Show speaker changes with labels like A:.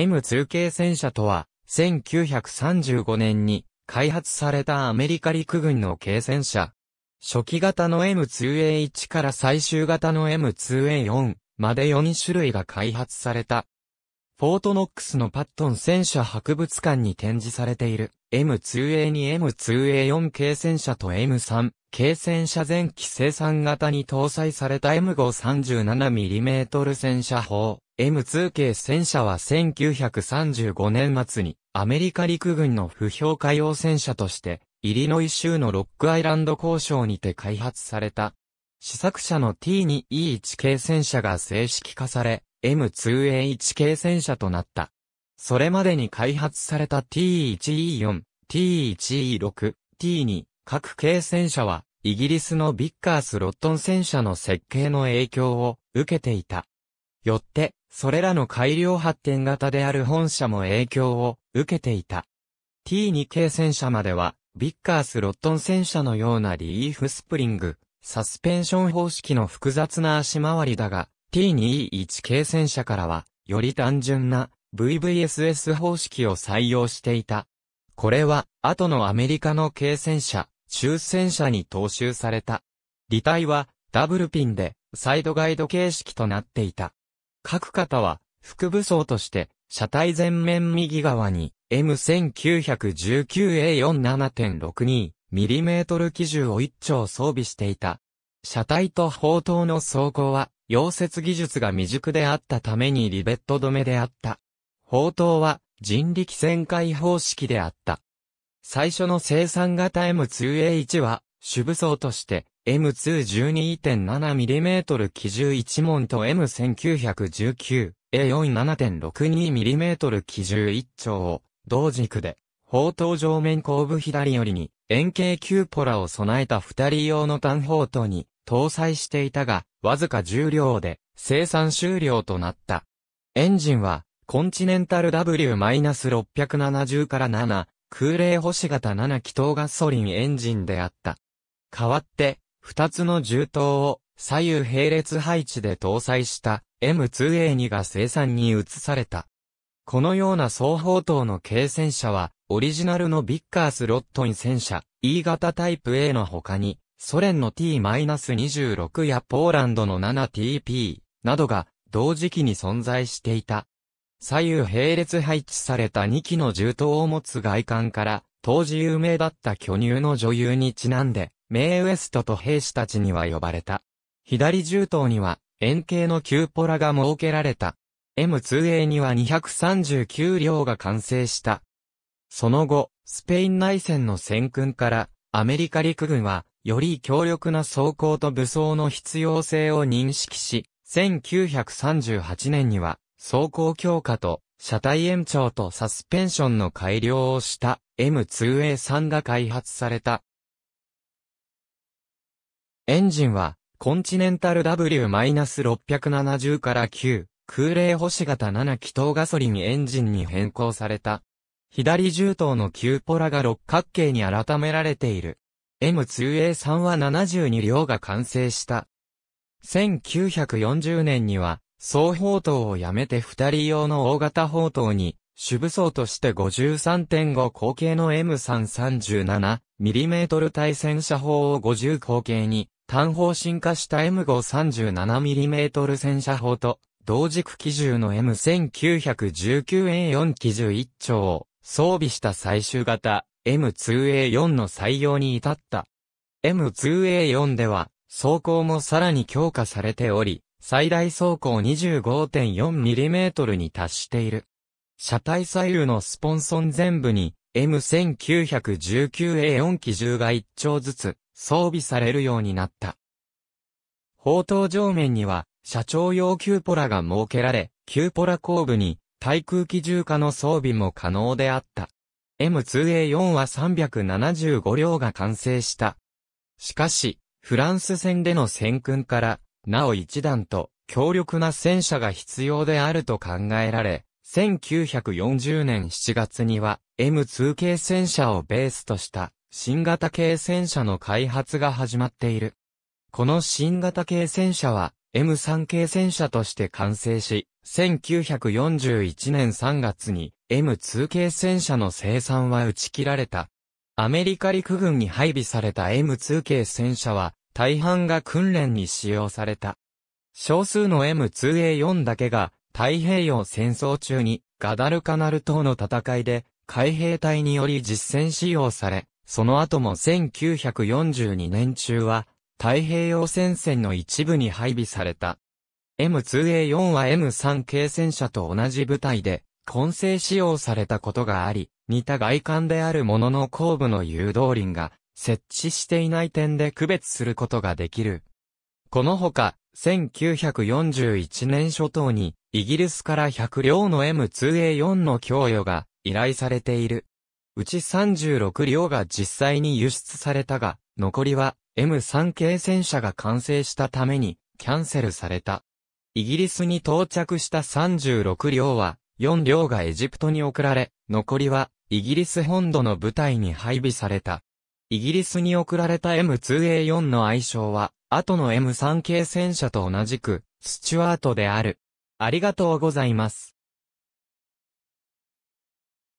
A: M2 系戦車とは、1935年に開発されたアメリカ陸軍の軽戦車。初期型の M2A1 から最終型の M2A4 まで4種類が開発されたフォートノックスのパットン戦車博物館に展示されている M2A2 M2A4 系戦車と M3 系戦車前期生産型に搭載された M537mm 戦車砲 M2 系戦車は1935年末にアメリカ陸軍の不評海用戦車としてイリノイ州のロックアイランド交渉にて開発された試作車の T2E1 系戦車が正式化され M2A1 k 戦車となった。それまでに開発された T1E4、T1E6、T2 各系戦車は、イギリスのビッカース・ロットン戦車の設計の影響を受けていた。よって、それらの改良発展型である本社も影響を受けていた。T2 系戦車までは、ビッカース・ロットン戦車のようなリーフスプリング、サスペンション方式の複雑な足回りだが、t 2 1系戦車からは、より単純な VVSS 方式を採用していた。これは、後のアメリカの軽戦車、中戦車に踏襲された。履体は、ダブルピンで、サイドガイド形式となっていた。各方は、副武装として、車体前面右側に、m 1 9 1 9 a 4 7 6 2トル機銃を一丁装備していた。車体と砲塔の装甲は、溶接技術が未熟であったためにリベット止めであった。砲塔は人力旋回方式であった。最初の生産型 M2A1 は主武装として M212.7mm 機重1門と M1919A4 7.62mm 機重1丁を同軸で砲塔上面後部左寄りに円形ーポラを備えた二人用の単砲塔に搭載していたが、わずか重量で生産終了となった。エンジンは、コンチネンタル W-670 から7、空冷星型7気筒ガソリンエンジンであった。代わって、2つの重筒を左右並列配置で搭載した M2A2 が生産に移された。このような双方塔の軽戦車は、オリジナルのビッカースロットイン戦車 E 型タイプ A の他に、ソ連の T-26 やポーランドの 7TP などが同時期に存在していた。左右並列配置された2機の銃刀を持つ外観から、当時有名だった巨乳の女優にちなんで、メイウエストと兵士たちには呼ばれた。左銃刀には、円形のキューポラが設けられた。M2A には239両が完成した。その後、スペイン内戦の戦訓から、アメリカ陸軍は、より強力な装甲と武装の必要性を認識し、1938年には、装甲強化と、車体延長とサスペンションの改良をした M2A3 が開発された。エンジンは、コンチネンタル W-670 から9、空冷星型7気筒ガソリンエンジンに変更された。左銃刀のーポラが六角形に改められている。M2A3 は72両が完成した。1940年には、総砲塔をやめて二人用の大型砲塔に、主武装として53.5口径の M337mm 対戦車砲を50口径に、単砲進化した M537mm 戦車砲と、同軸機銃の M1919A4 機銃1丁を装備した最終型 M2A4 の採用に至った。M2A4 では、走行もさらに強化されており、最大走行 25.4mm に達している。車体左右のスポンソン全部に M1919A4 機銃が1丁ずつ装備されるようになった。砲塔上面には、社長用キューポラが設けられ、キューポラ後部に対空機銃化の装備も可能であった。M2A4 は375両が完成した。しかし、フランス戦での戦訓から、なお一段と強力な戦車が必要であると考えられ、1940年7月には M2 系戦車をベースとした新型系戦車の開発が始まっている。この新型系戦車は M3 系戦車として完成し、1941年3月に M2 系戦車の生産は打ち切られた。アメリカ陸軍に配備された M2 系戦車は、大半が訓練に使用された。少数の M2A4 だけが、太平洋戦争中に、ガダルカナル島の戦いで、海兵隊により実戦使用され、その後も1942年中は、太平洋戦線の一部に配備された。M2A4 は M3 系戦車と同じ部隊で、混成使用されたことがあり、似た外観であるものの後部の誘導輪が設置していない点で区別することができる。このほか、1941年初頭に、イギリスから100両の M2A4 の供与が依頼されている。うち36両が実際に輸出されたが、残りは M3 系戦車が完成したためにキャンセルされた。イギリスに到着した36両は、4両がエジプトに送られ、残りはイギリス本土の部隊に配備された。イギリスに送られた M2A4 の愛称は、後の M3 系戦車と同じく、スチュワートである。ありがとうございます。